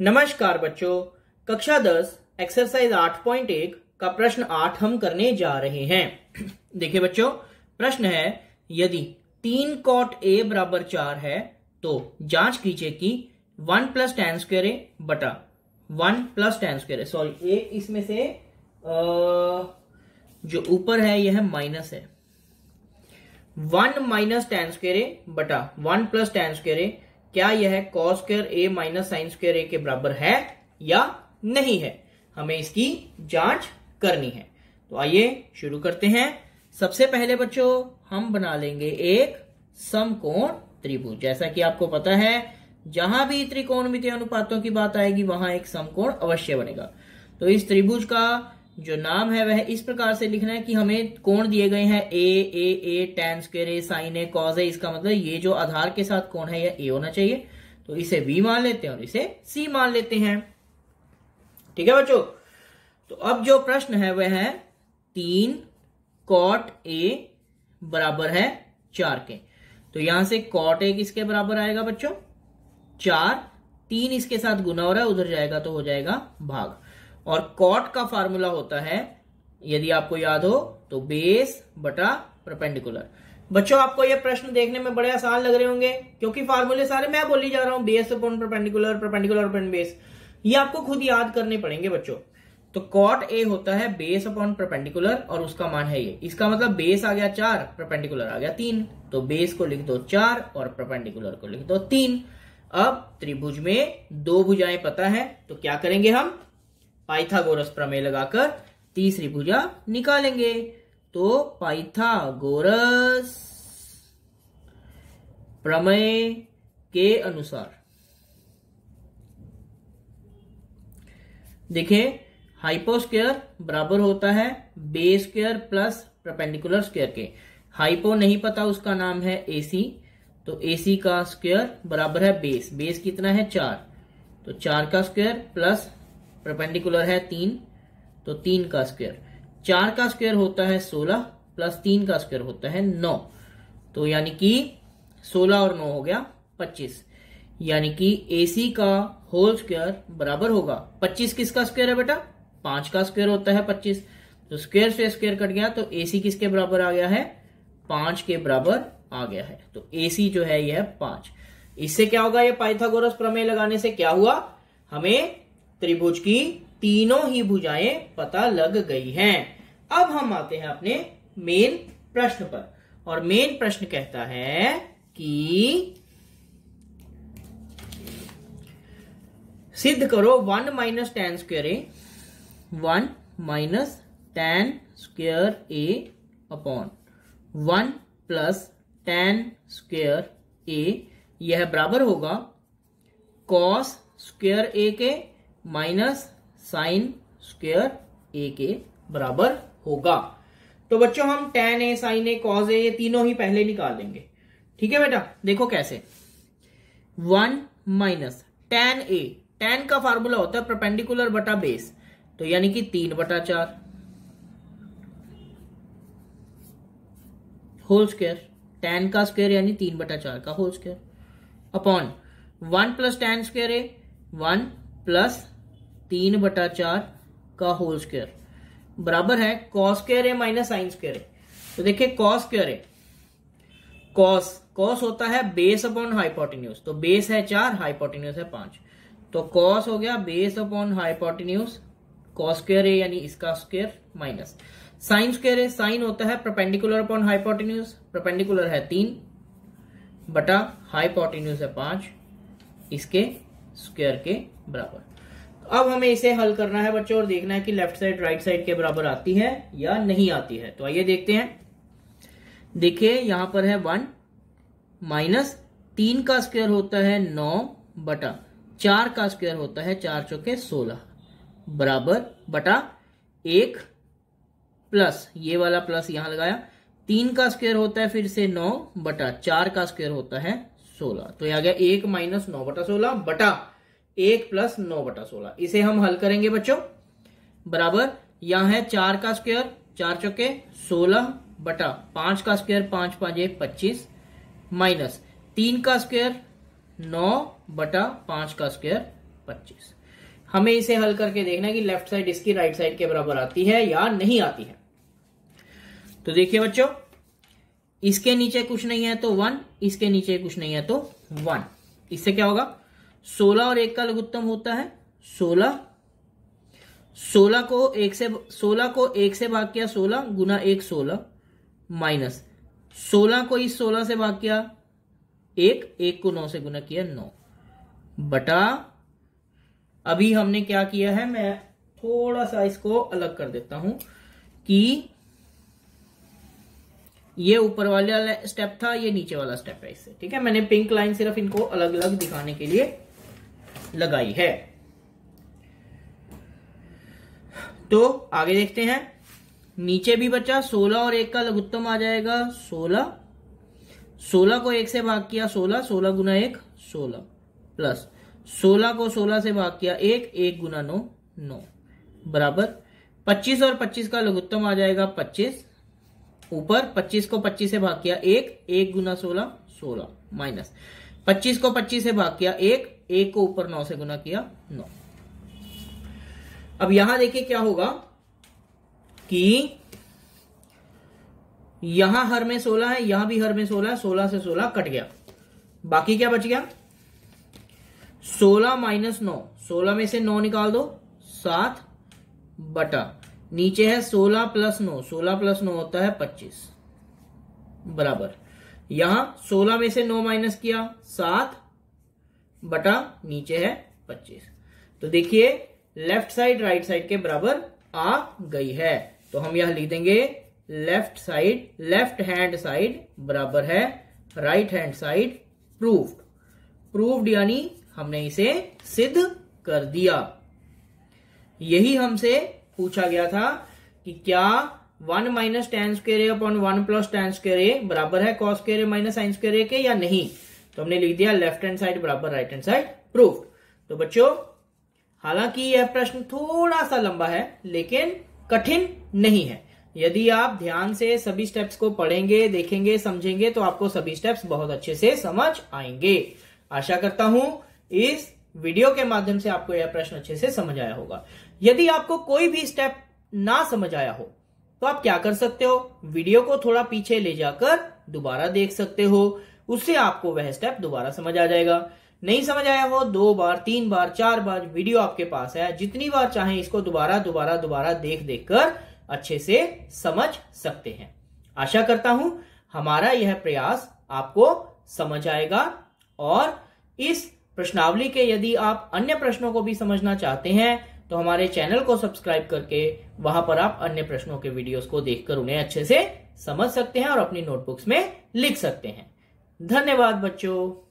नमस्कार बच्चों कक्षा दस एक्सरसाइज आठ पॉइंट एक का प्रश्न आठ हम करने जा रहे हैं देखिए बच्चों प्रश्न है यदि तीन कॉट ए बराबर चार है तो जांच कीजिए कि one plus tan square A बटा one plus tan square sorry A इसमें से जो ऊपर है यह माइनस है वन माइनस टेन स्क्वेयर बटा वन प्लस टेन स्क्वेयर क्या यह cos square A minus sign square A के बराबर है या नहीं है हमें इसकी जांच करनी है तो आइए शुरू करते हैं सबसे पहले बच्चों हम बना लेंगे एक समकोण त्रिभुज जैसा कि आपको पता है जहां भी त्रिकोणमितीय अनुपातों की बात आएगी वहां एक समकोण अवश्य बनेगा तो इस त्रिभुज का जो नाम है वह इस प्रकार से लिखना है कि हमें कोण दिए गए हैं A A A tan square A sign A cos है इसका मतलब ये जो आधार के साथ कोण है यह ए होना चाहिए तो इसे बी मान लेते हैं और इसे सी मान लेते हैं ठीक है बच्चों तो अब जो प्रश्न है वह है तीन कॉट ए बराबर है चार के तो यहां से कॉट ए किसके बराबर आएगा बच्चों चार तीन इसके साथ गुना हो रहा है उधर जाएगा तो हो जाएगा भाग और कॉट का फार्मूला होता है यदि आपको याद हो तो बेस बटा प्रपेंडिकुलर बच्चों आपको यह प्रश्न देखने में बड़े आसान लग रहे होंगे क्योंकि फार्मूले सारे मैं बोली जा रहा हूं base upon perpendicular perpendicular upon base ये आपको खुद याद करने पड़ेंगे बच्चों तो कॉट ए होता है बेस अपॉन प्रपेंडिकुलर और उसका मान है ये इसका मतलब बेस आ गया चार प्रपेंडिकुलर आ गया तीन तो बेस को लिख दो चार और प्रपेंडिकुलर को लिख दो तीन अब त्रिभुज में दो भुजाएं पता है तो क्या करेंगे हम पाइथागोरस प्रमेय लगाकर तीसरी भुजा निकालेंगे तो पाइथागोरस प्रमेय के अनुसार देखें हाइपोस्केयर बराबर होता है base square plus perpendicular square के हाइपो नहीं पता उसका नाम है एसी तो एसी का स्क्वायर बराबर है बेस बेस कितना है चार तो चार का स्क्वायर प्लस परपेंडिकुलर है तीन तो तीन का स्क्वायर चार का स्क्वायर होता है सोलह प्लस तीन का स्क्वायर होता है नौ तो यानी कि सोलह और नौ हो गया पच्चीस यानी कि एसी का होल स्क्वायर बराबर होगा पच्चीस किसका स्क्वायर है बेटा पांच का स्क्वायर होता है पच्चीस तो स्क्वायर से स्क्वायर कट गया तो एसी किसके बराबर आ गया है पांच के बराबर आ गया है तो एसी जो है यह पांच इससे क्या होगा ये पाइथागोरस प्रमेय लगाने से क्या हुआ हमें त्रिभुज की तीनों ही भुजाएं पता लग गई हैं। अब हम आते हैं अपने मेन प्रश्न पर और मेन प्रश्न कहता है कि सिद्ध करो one minus tan square A one minus tan square A upon one plus tan square A यह बराबर होगा कॉस स्क्वेयर ए के माइनस साइन स्क्वेयर ए के बराबर होगा तो बच्चों हम tan A sign A cos A तीनों ही पहले निकाल लेंगे ठीक है बेटा देखो कैसे one minus tan A tan का फार्मूला होता है परपेंडिकुलर बटा बेस तो यानी कि तीन बटा चार होल स्क्वायर टेन का स्क्वेयर यानी तीन बटा चार का whole square upon one plus tan square A one plus तीन बटा चार का होल स्क्वायर बराबर है cos square A minus sign square A तो देखिए cos square A cos cos होता है बेस अपॉन हाइपोटिन्यूज तो बेस है चार हाइपोटिन्यूज है पांच तो कॉस हो गया base upon hypotenuse cos square A यानी इसका square minus sign square A sin होता है प्रपेंडिकुलर अपॉन हाइपोटिन्यूज प्रपेंडिकुलर है तीन बटा हाइपोटिन्यूज है पांच इसके स्क्वायर के बराबर अब हमें इसे हल करना है बच्चों और देखना है कि लेफ्ट साइड राइट साइड के बराबर आती है या नहीं आती है तो आइए देखते हैं देखिए यहां पर है वन माइनस तीन का स्क्वायर होता है नौ बटा चार का स्क्वायर होता है चार चौके सोलह बराबर बटा एक प्लस ये वाला प्लस यहां लगाया तीन का स्क्वायर होता है फिर से नौ बटा चार का स्क्वायर होता है सोलह तो यह आ गया एक माइनस नौ बटा सोलह बटा एक प्लस नौ बटा सोलह इसे हम हल करेंगे बच्चों बराबर यहां है चार का स्क्वेयर चार चौके सोलह बटा पांच का स्क्वेयर पांच पांच पच्चीस माइनस तीन का स्क्वेयर नौ बटा पांच का स्क्वेयर पच्चीस हमें इसे हल करके देखना है कि लेफ्ट साइड इसकी राइट साइड के बराबर आती है या नहीं आती है तो देखिए बच्चों इसके नीचे कुछ नहीं है तो वन इसके नीचे कुछ नहीं है तो वन इससे क्या होगा सोलह और एक का लघुत्तम होता है सोलह सोलह को एक से सोलह को एक से भाग किया सोलह गुना एक सोलह माइनस सोलह को इस सोलह से भाग किया एक एक को नौ से गुना किया नौ बटा अभी हमने क्या किया है मैं थोड़ा सा इसको अलग कर देता हूं कि ये ऊपर वाला स्टेप था ये नीचे वाला स्टेप है इससे ठीक है मैंने पिंक लाइन सिर्फ इनको अलग अलग दिखाने के लिए लगाई है तो आगे देखते हैं नीचे भी बचा सोलह और एक का लघुत्तम आ जाएगा सोलह सोलह को एक से भाग किया सोलह सोलह गुना एक सोलह प्लस सोलह को सोलह से भाग किया एक एक गुना नौ नौ बराबर पच्चीस और पच्चीस का लघुत्तम आ जाएगा पच्चीस ऊपर पच्चीस को पच्चीस से भाग किया एक एक गुना सोलह सोलह माइनस पच्चीस को पच्चीस से भाग किया एक ए को ऊपर नौ से गुना किया नौ अब यहां देखिए क्या होगा कि यहां हर में सोलह है यहां भी हर में सोलह है सोलह से सोलह कट गया बाकी क्या बच गया सोलह माइनस नौ सोलह में से नौ निकाल दो सात बटा नीचे है सोलह प्लस नौ सोलह प्लस नौ होता है पच्चीस बराबर यहां सोलह में से नौ माइनस किया सात बटा नीचे है पच्चीस तो देखिए लेफ्ट साइड राइट साइड के बराबर आ गई है तो हम यह लिख देंगे left side left hand side बराबर है right hand side proved proved यानी हमने इसे सिद्ध कर दिया यही हमसे पूछा गया था कि क्या one minus tan square upon one plus tan square बराबर है कॉस स्क्र माइनस साइन रे के या नहीं तो हमने लिख दिया लेफ्ट हैंड साइड बराबर राइट हैंड साइड प्रूफ तो बच्चों हालांकि यह प्रश्न थोड़ा सा लंबा है लेकिन कठिन नहीं है यदि आप ध्यान से सभी स्टेप्स को पढ़ेंगे देखेंगे समझेंगे तो आपको सभी स्टेप्स बहुत अच्छे से समझ आएंगे आशा करता हूं इस वीडियो के माध्यम से आपको यह प्रश्न अच्छे से समझ आया होगा यदि आपको कोई भी स्टेप ना समझ आया हो तो आप क्या कर सकते हो वीडियो को थोड़ा पीछे ले जाकर दोबारा देख सकते हो उससे आपको वह स्टेप दोबारा समझ आ जाएगा नहीं समझ आया हो दो बार तीन बार चार बार वीडियो आपके पास है जितनी बार चाहे इसको दोबारा दोबारा दोबारा देख देख कर अच्छे से समझ सकते हैं आशा करता हूं हमारा यह प्रयास आपको समझ आएगा और इस प्रश्नावली के यदि आप अन्य प्रश्नों को भी समझना चाहते हैं तो हमारे चैनल को सब्सक्राइब करके वहां पर आप अन्य प्रश्नों के वीडियोस को देखकर उन्हें अच्छे से समझ सकते हैं और अपनी नोटबुक्स में लिख सकते हैं धन्यवाद बच्चों